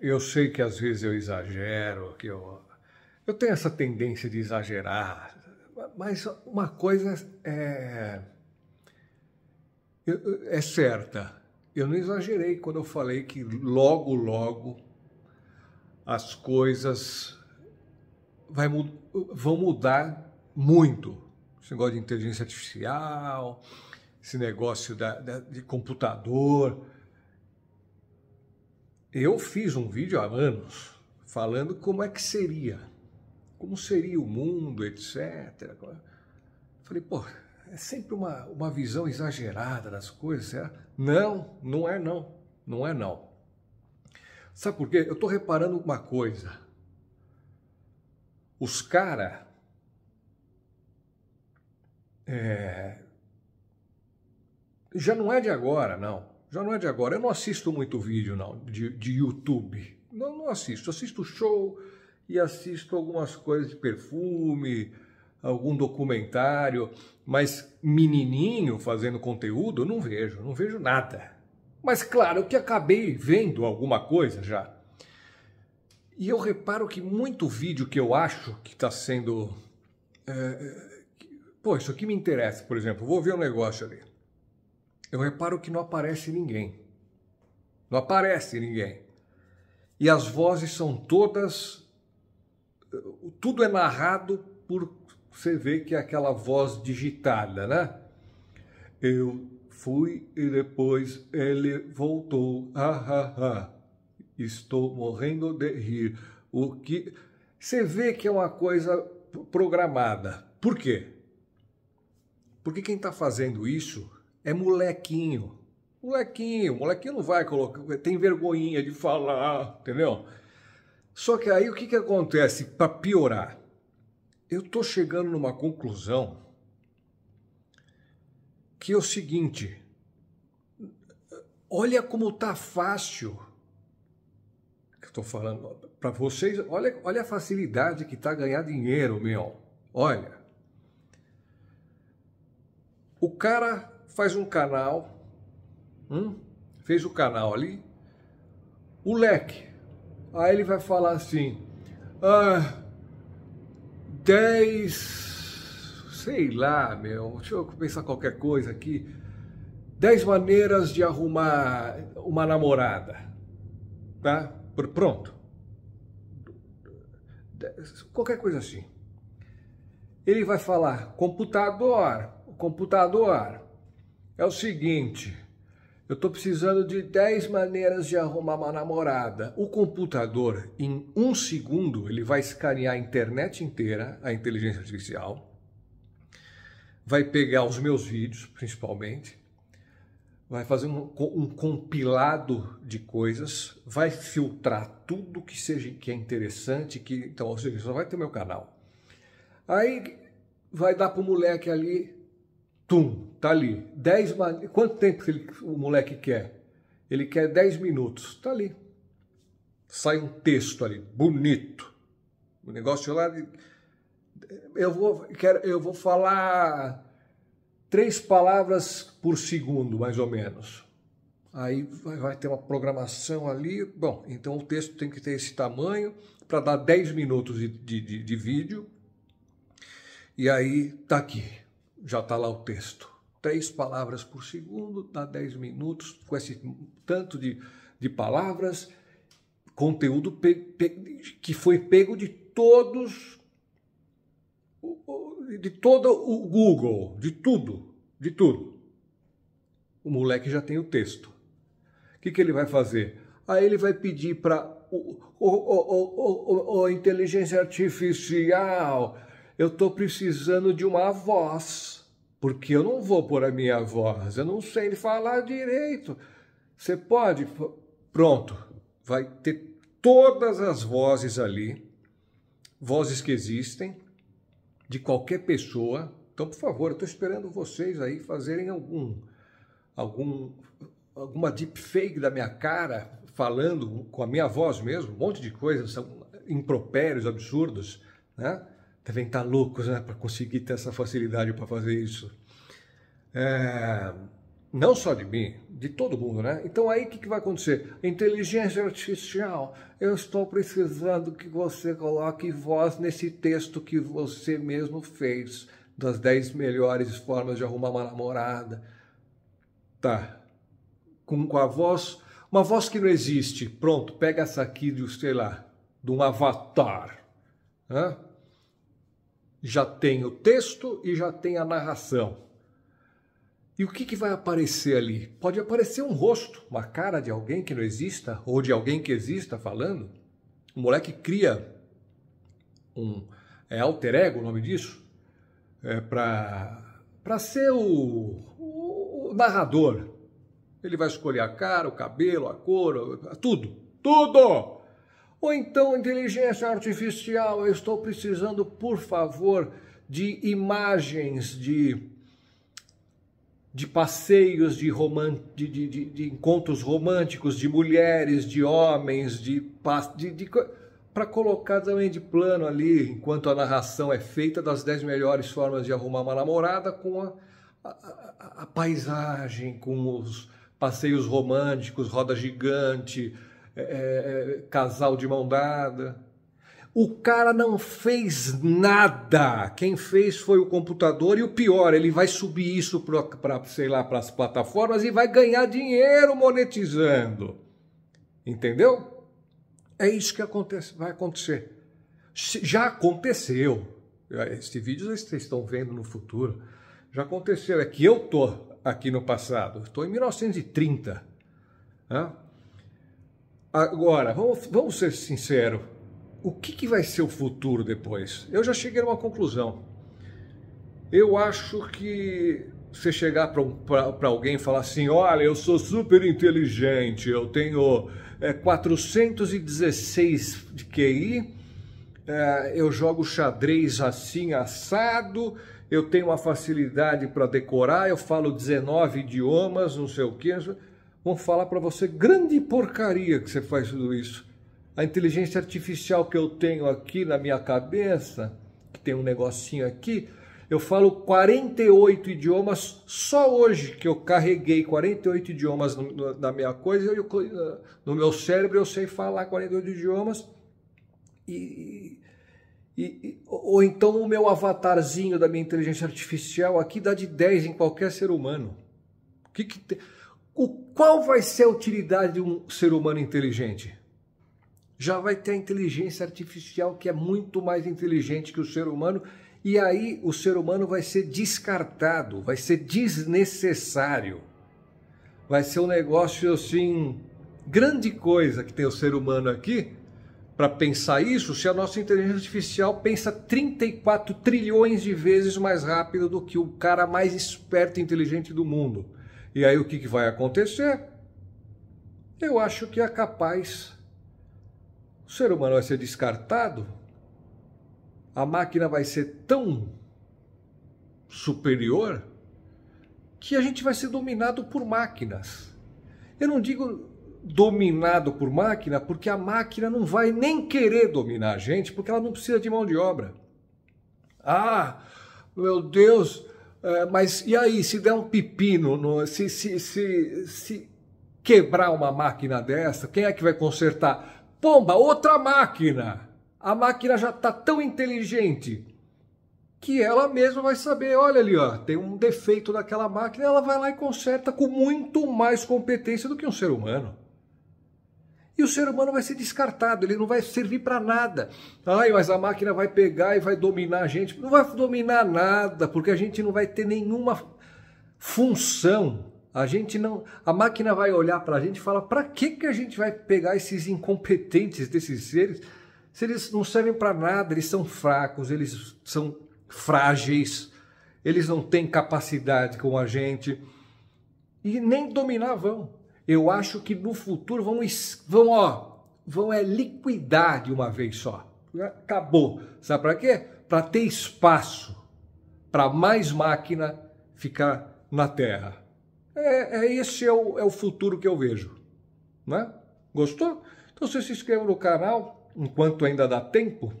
eu sei que às vezes eu exagero, que eu, eu tenho essa tendência de exagerar, mas uma coisa é, é certa. Eu não exagerei quando eu falei que logo, logo as coisas vai, vão mudar muito. Esse negócio de inteligência artificial, esse negócio da, da, de computador eu fiz um vídeo há anos falando como é que seria, como seria o mundo, etc. Falei, pô, é sempre uma, uma visão exagerada das coisas, será? Não, não é não, não é não. Sabe por quê? Eu estou reparando uma coisa. Os caras é, já não é de agora, não já não é de agora. Eu não assisto muito vídeo, não, de, de YouTube. Não, não assisto. Assisto show e assisto algumas coisas de perfume, algum documentário, mas menininho fazendo conteúdo, não vejo, não vejo nada. Mas claro que acabei vendo alguma coisa já. E eu reparo que muito vídeo que eu acho que está sendo. É, que, pô, isso aqui me interessa, por exemplo, vou ver um negócio ali eu reparo que não aparece ninguém. Não aparece ninguém. E as vozes são todas. Eh, tudo é narrado por. Você ver que é aquela voz digitada, né? Eu fui e depois ele voltou. Ah, ah, ah. Estou morrendo de rir. O que. Você vê que é uma coisa programada. Por quê? Porque quem está fazendo isso é molequinho. Molequinho, molequinho não vai colocar, tem vergonhinha de falar, entendeu? Só que aí o que, que acontece para piorar? Eu tô chegando numa conclusão que é o seguinte: olha como tá fácil. Eu tô falando para vocês, olha, olha a facilidade que tá ganhar dinheiro, meu. Olha. O cara faz um canal, hum? fez o canal ali, o leque. Aí ele vai falar assim, ah, 10, sei lá, meu, deixa eu pensar qualquer coisa aqui, 10 maneiras de arrumar uma namorada, tá? Pronto. Qualquer coisa assim. Ele vai falar computador, computador, é o seguinte, eu estou precisando de 10 maneiras de arrumar uma namorada. O computador, em um segundo, ele vai escanear a internet inteira, a inteligência artificial, vai pegar os meus vídeos, principalmente, vai fazer um, um compilado de coisas, vai filtrar tudo que seja que é interessante, que então, ou seja, só vai ter meu canal. Aí vai dar para o moleque ali Tum, tá ali. 10 Quanto tempo ele, o moleque quer? Ele quer 10 minutos. Tá ali. Sai um texto ali, bonito. O negócio lá de. Eu vou, quero, eu vou falar três palavras por segundo, mais ou menos. Aí vai, vai ter uma programação ali. Bom, então o texto tem que ter esse tamanho para dar 10 minutos de, de, de, de vídeo. E aí tá aqui já está lá o texto. Três palavras por segundo, dá dez minutos, com esse tanto de, de palavras, conteúdo pe, pe, que foi pego de todos, de todo o Google, de tudo, de tudo. O moleque já tem o texto. O que, que ele vai fazer? Aí ele vai pedir para a o, inteligência artificial eu estou precisando de uma voz, porque eu não vou pôr a minha voz, eu não sei falar direito. Você pode? Pronto, vai ter todas as vozes ali, vozes que existem, de qualquer pessoa. Então, por favor, eu estou esperando vocês aí fazerem algum, algum, alguma deepfake da minha cara, falando com a minha voz mesmo, um monte de coisas, são impropérios absurdos, né? devem estar loucos né, para conseguir ter essa facilidade para fazer isso. É, não só de mim, de todo mundo, né? Então aí o que, que vai acontecer? Inteligência artificial, eu estou precisando que você coloque voz nesse texto que você mesmo fez, das 10 melhores formas de arrumar uma namorada. Tá. Com, com a voz, uma voz que não existe. Pronto, pega essa aqui de, sei lá, de um avatar. Hã? já tem o texto e já tem a narração. E o que, que vai aparecer ali? Pode aparecer um rosto, uma cara de alguém que não exista, ou de alguém que exista falando. O moleque cria um é, alter ego, o nome disso, é, para ser o, o, o narrador. Ele vai escolher a cara, o cabelo, a cor, tudo, tudo! Ou então, inteligência artificial, eu estou precisando, por favor, de imagens de, de passeios, de, de, de, de, de encontros românticos, de mulheres, de homens, de, de, de para colocar também de plano ali, enquanto a narração é feita, das 10 melhores formas de arrumar uma namorada, com a, a, a, a paisagem, com os passeios românticos, roda gigante, é, é, é, casal de mão dada. O cara não fez nada. Quem fez foi o computador e o pior, ele vai subir isso para, sei lá, para as plataformas e vai ganhar dinheiro monetizando. Entendeu? É isso que acontece, vai acontecer. Já aconteceu. É, este vídeo vocês estão vendo no futuro. Já aconteceu. É que eu tô aqui no passado. Estou em 1930. Né? Agora, vamos, vamos ser sinceros. O que, que vai ser o futuro depois? Eu já cheguei a uma conclusão. Eu acho que você chegar para alguém e falar assim: olha, eu sou super inteligente, eu tenho é, 416 de QI, é, eu jogo xadrez assim, assado, eu tenho uma facilidade para decorar, eu falo 19 idiomas, não sei o que vão falar para você: grande porcaria que você faz tudo isso. A inteligência artificial que eu tenho aqui na minha cabeça, que tem um negocinho aqui, eu falo 48 idiomas só hoje que eu carreguei 48 idiomas na minha coisa, eu, no meu cérebro eu sei falar 48 idiomas e, e, ou então o meu avatarzinho da minha inteligência artificial aqui dá de 10 em qualquer ser humano. O que, que tem? O qual vai ser a utilidade de um ser humano inteligente? Já vai ter a inteligência artificial que é muito mais inteligente que o ser humano, e aí o ser humano vai ser descartado, vai ser desnecessário. Vai ser um negócio assim, grande coisa que tem o ser humano aqui para pensar isso, se a nossa inteligência artificial pensa 34 trilhões de vezes mais rápido do que o cara mais esperto e inteligente do mundo. E aí o que, que vai acontecer? Eu acho que é capaz. O ser humano vai ser descartado, a máquina vai ser tão superior que a gente vai ser dominado por máquinas. Eu não digo dominado por máquina, porque a máquina não vai nem querer dominar a gente, porque ela não precisa de mão de obra. Ah, meu Deus, é, mas e aí, se der um pepino, no, se, se, se, se quebrar uma máquina dessa, quem é que vai consertar? Pomba, outra máquina! A máquina já está tão inteligente que ela mesma vai saber, olha ali, ó, tem um defeito naquela máquina, ela vai lá e conserta com muito mais competência do que um ser humano. E o ser humano vai ser descartado, ele não vai servir para nada. Ai, mas a máquina vai pegar e vai dominar a gente. Não vai dominar nada, porque a gente não vai ter nenhuma função. A gente não, a máquina vai olhar para a gente e falar: para que que a gente vai pegar esses incompetentes desses seres? Se eles não servem para nada, eles são fracos, eles são frágeis, eles não têm capacidade com a gente e nem dominar vão. Eu acho que no futuro vão, vão, ó, vão é, liquidar de uma vez só. Acabou. Sabe para quê? Para ter espaço para mais máquina ficar na Terra. É, é esse é o, é o futuro que eu vejo. Né? Gostou? Então você se inscreva no canal enquanto ainda dá tempo,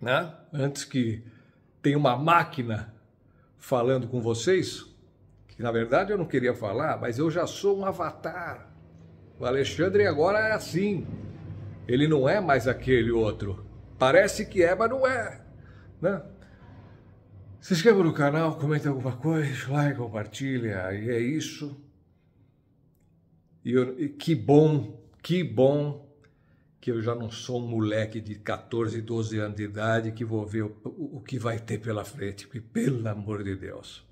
né? antes que tenha uma máquina falando com vocês que na verdade eu não queria falar, mas eu já sou um avatar. O Alexandre agora é assim. Ele não é mais aquele outro. Parece que é, mas não é. Né? Se inscreva no canal, comenta alguma coisa, like, compartilha, e é isso. E, eu, e que bom, que bom que eu já não sou um moleque de 14, 12 anos de idade que vou ver o, o que vai ter pela frente, pelo amor de Deus.